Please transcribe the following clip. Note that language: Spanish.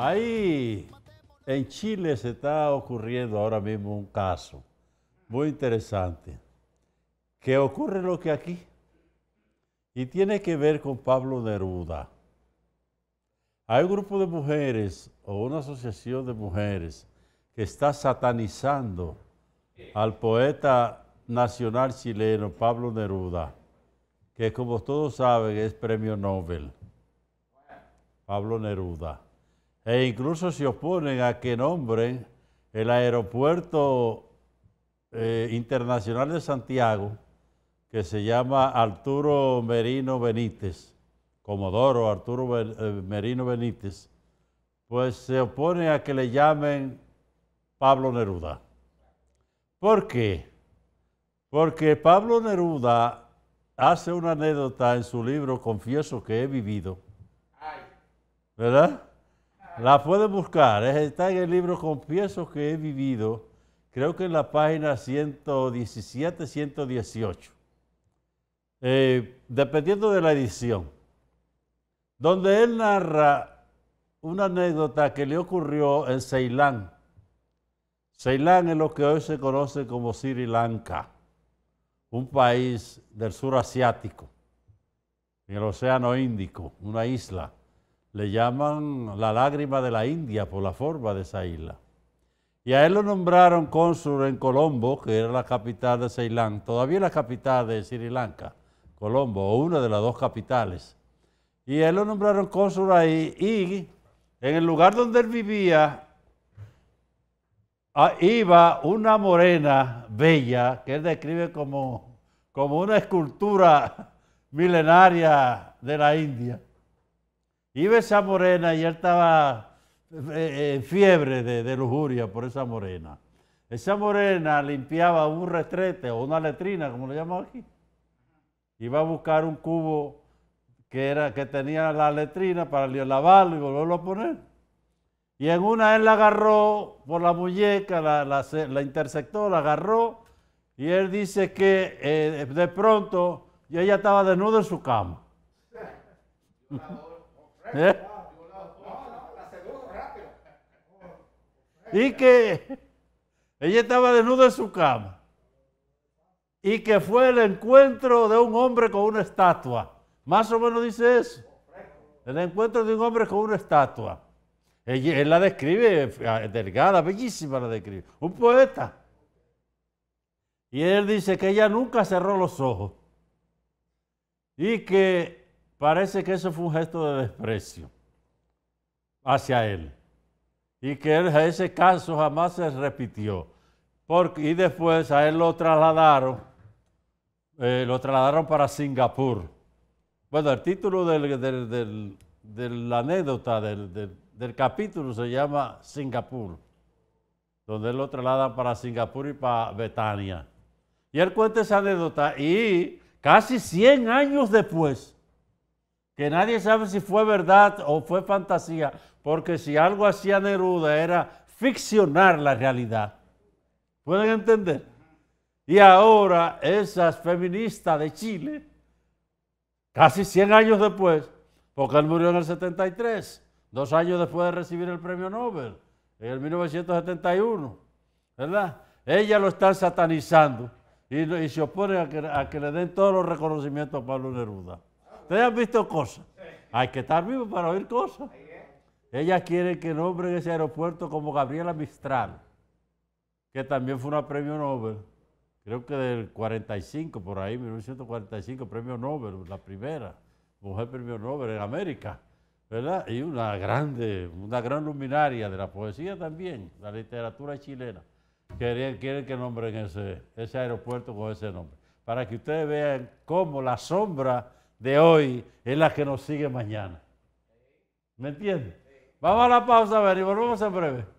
Ahí en Chile se está ocurriendo ahora mismo un caso muy interesante que ocurre lo que aquí y tiene que ver con Pablo Neruda. Hay un grupo de mujeres o una asociación de mujeres que está satanizando al poeta nacional chileno Pablo Neruda, que como todos saben es premio Nobel. Pablo Neruda e incluso se oponen a que nombren el aeropuerto eh, internacional de Santiago, que se llama Arturo Merino Benítez, Comodoro Arturo eh, Merino Benítez, pues se oponen a que le llamen Pablo Neruda. ¿Por qué? Porque Pablo Neruda hace una anécdota en su libro Confieso que he vivido, ¿verdad? La pueden buscar, está en el libro Confieso que he vivido, creo que en la página 117, 118, eh, dependiendo de la edición, donde él narra una anécdota que le ocurrió en Ceilán. Ceilán es lo que hoy se conoce como Sri Lanka, un país del sur asiático, en el Océano Índico, una isla. Le llaman la lágrima de la India por la forma de esa isla. Y a él lo nombraron cónsul en Colombo, que era la capital de Ceilán, todavía la capital de Sri Lanka, Colombo, o una de las dos capitales. Y a él lo nombraron cónsul ahí y en el lugar donde él vivía ah, iba una morena bella, que él describe como, como una escultura milenaria de la India. Iba esa morena y él estaba eh, eh, en fiebre de, lujuria por esa morena. Esa morena limpiaba un retrete o una letrina, como lo llamamos aquí. Iba a buscar un cubo que, era, que tenía la letrina para lavarlo y volverlo a poner. Y en una él la agarró por la muñeca, la, interceptó, la agarró. Y él dice que eh, de pronto ella estaba desnuda en su cama. ¿Eh? Y que ella estaba desnuda en su cama. Y que fue el encuentro de un hombre con una estatua. Más o menos dice eso. El encuentro de un hombre con una estatua. él la describe eh, delgada, bellísima la describe. Un poeta. Y él dice que ella nunca cerró los ojos. Y que Parece que eso fue un gesto de desprecio hacia él y que ese caso jamás se repitió. y después a él lo trasladaron, eh, lo trasladaron para Singapur. Bueno, el título de la anécdota del, capítulo se llama Singapur, donde él lo trasladan para Singapur y para Betania. Y él cuenta esa anécdota y casi 100 años después, que nadie sabe si fue verdad o fue fantasía, porque si algo hacía Neruda era ficcionar la realidad. ¿Pueden entender? Y ahora esas feministas de Chile, casi 100 años después, porque él murió en el 73, dos años después de recibir el premio Nobel, en el 1971, ¿verdad? Ella lo están satanizando y, se oponen a a que le den todos los reconocimientos a Pablo Neruda. ¿Ustedes han visto cosas? Hay que estar vivo para oír cosas. Ella quiere que nombren ese aeropuerto como Gabriela Mistral, que también fue una premio Nobel, creo que del 45, por ahí, 1945, premio Nobel, la primera mujer premio Nobel en América, ¿verdad? Y una grande, una gran luminaria de la poesía también, la literatura chilena. Quieren, quieren que nombren ese aeropuerto con ese nombre, para que ustedes vean cómo la sombra de hoy es la que nos sigue mañana. ¿Me entiendes? Vamos a la pausa, a ver, y volvemos en breve.